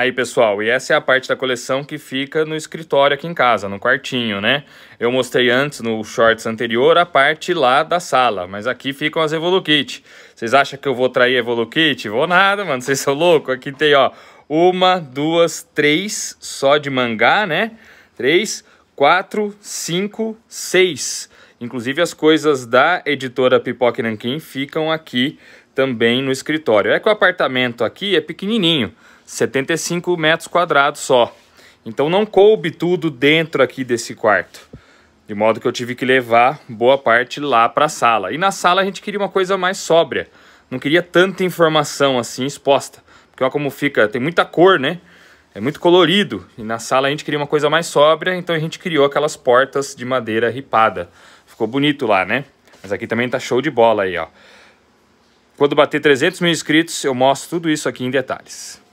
Aí, pessoal, e essa é a parte da coleção que fica no escritório aqui em casa, no quartinho, né? Eu mostrei antes, no shorts anterior, a parte lá da sala, mas aqui ficam as Evolukit. Vocês acham que eu vou trair Evolukit? Vou nada, mano, vocês são loucos. Aqui tem, ó, uma, duas, três, só de mangá, né? Três, quatro, cinco, seis Inclusive, as coisas da editora Pipoca Nanquim ficam aqui também no escritório. É que o apartamento aqui é pequenininho, 75 metros quadrados só. Então não coube tudo dentro aqui desse quarto. De modo que eu tive que levar boa parte lá para a sala. E na sala a gente queria uma coisa mais sóbria. Não queria tanta informação assim exposta. Porque olha como fica, tem muita cor, né? É muito colorido. E na sala a gente queria uma coisa mais sóbria, então a gente criou aquelas portas de madeira ripada Ficou bonito lá, né? Mas aqui também tá show de bola aí, ó. Quando bater 300 mil inscritos, eu mostro tudo isso aqui em detalhes.